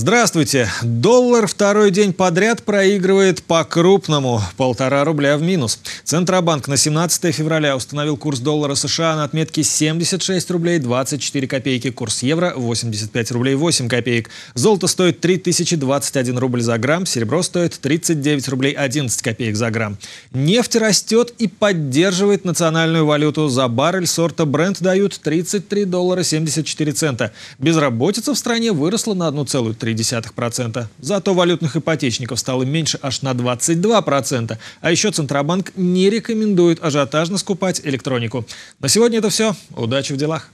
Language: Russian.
Здравствуйте. Доллар второй день подряд проигрывает по-крупному. Полтора рубля в минус. Центробанк на 17 февраля установил курс доллара США на отметке 76 рублей 24 копейки. Курс евро 85 рублей 8 копеек. Золото стоит 3021 рубль за грамм. Серебро стоит 39 рублей 11 копеек за грамм. Нефть растет и поддерживает национальную валюту. За баррель сорта бренд дают 33 доллара 74 цента. Безработица в стране выросла на 1,3 0,3%. Зато валютных ипотечников стало меньше аж на 22%. А еще Центробанк не рекомендует ажиотажно скупать электронику. На сегодня это все. Удачи в делах!